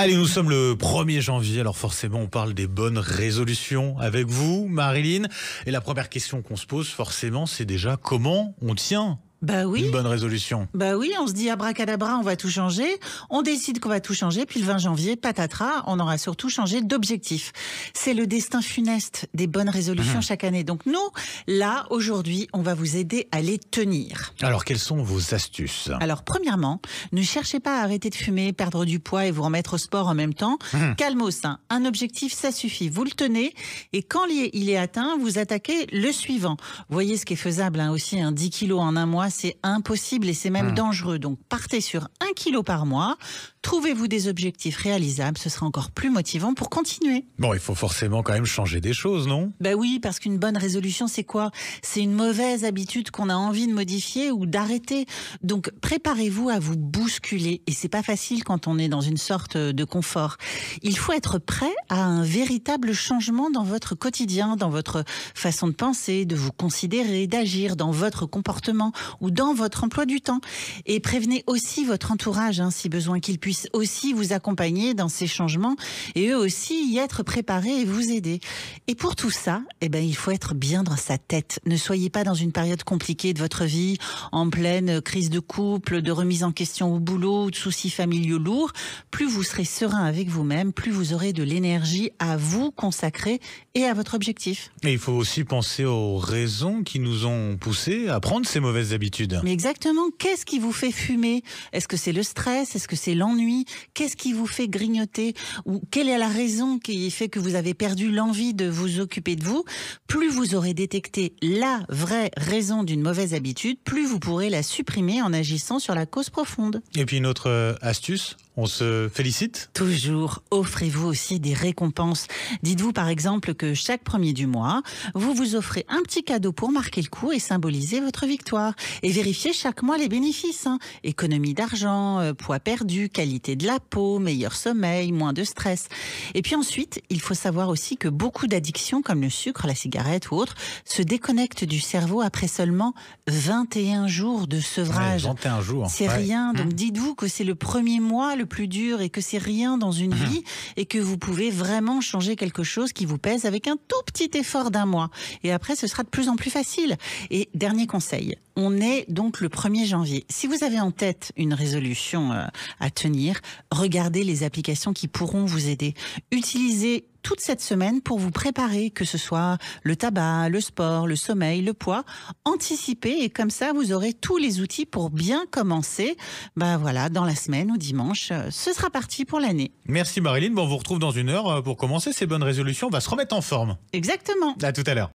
Allez, nous sommes le 1er janvier, alors forcément on parle des bonnes résolutions avec vous, Marilyn. Et la première question qu'on se pose forcément, c'est déjà comment on tient bah oui. Une bonne résolution. Bah oui, on se dit abracadabra, on va tout changer. On décide qu'on va tout changer, puis le 20 janvier, patatras, on aura surtout changé d'objectif. C'est le destin funeste des bonnes résolutions mmh. chaque année. Donc nous, là, aujourd'hui, on va vous aider à les tenir. Alors, quelles sont vos astuces Alors, premièrement, ne cherchez pas à arrêter de fumer, perdre du poids et vous remettre au sport en même temps. Mmh. Calme au sein. un objectif, ça suffit. Vous le tenez et quand il est atteint, vous attaquez le suivant. Voyez ce qui est faisable hein, aussi, un hein, 10 kilos en un mois c'est impossible et c'est même hmm. dangereux. Donc partez sur 1 kilo par mois, Trouvez-vous des objectifs réalisables, ce sera encore plus motivant pour continuer. Bon, il faut forcément quand même changer des choses, non Ben oui, parce qu'une bonne résolution, c'est quoi C'est une mauvaise habitude qu'on a envie de modifier ou d'arrêter. Donc préparez-vous à vous bousculer, et c'est pas facile quand on est dans une sorte de confort. Il faut être prêt à un véritable changement dans votre quotidien, dans votre façon de penser, de vous considérer, d'agir, dans votre comportement ou dans votre emploi du temps. Et prévenez aussi votre entourage, hein, si besoin qu'il puisse puissent aussi vous accompagner dans ces changements et eux aussi y être préparés et vous aider. Et pour tout ça, eh ben, il faut être bien dans sa tête. Ne soyez pas dans une période compliquée de votre vie, en pleine crise de couple, de remise en question au boulot, de soucis familiaux lourds. Plus vous serez serein avec vous-même, plus vous aurez de l'énergie à vous consacrer et à votre objectif. Mais il faut aussi penser aux raisons qui nous ont poussés à prendre ces mauvaises habitudes. Mais exactement, qu'est-ce qui vous fait fumer Est-ce que c'est le stress Est-ce que c'est l'ennui Qu'est-ce qui vous fait grignoter Ou quelle est la raison qui fait que vous avez perdu l'envie de vous occuper de vous Plus vous aurez détecté la vraie raison d'une mauvaise habitude, plus vous pourrez la supprimer en agissant sur la cause profonde. Et puis une autre euh, astuce on se félicite Toujours, offrez-vous aussi des récompenses. Dites-vous par exemple que chaque premier du mois, vous vous offrez un petit cadeau pour marquer le coup et symboliser votre victoire. Et vérifiez chaque mois les bénéfices. Hein. Économie d'argent, euh, poids perdu, qualité de la peau, meilleur sommeil, moins de stress. Et puis ensuite, il faut savoir aussi que beaucoup d'addictions comme le sucre, la cigarette ou autre, se déconnectent du cerveau après seulement 21 jours de sevrage. 21 jours. C'est rien. Mmh. Donc dites-vous que c'est le premier mois le plus dur et que c'est rien dans une mmh. vie et que vous pouvez vraiment changer quelque chose qui vous pèse avec un tout petit effort d'un mois. Et après, ce sera de plus en plus facile. Et dernier conseil, on est donc le 1er janvier. Si vous avez en tête une résolution euh, à tenir, regardez les applications qui pourront vous aider. Utilisez toute cette semaine pour vous préparer, que ce soit le tabac, le sport, le sommeil, le poids, anticipez et comme ça vous aurez tous les outils pour bien commencer. Ben voilà, dans la semaine ou dimanche, euh, ce sera parti pour l'année. Merci Marilyn, on vous retrouve dans une heure euh, pour commencer ces bonnes résolutions, on va se remettre en forme. Exactement. À tout à l'heure.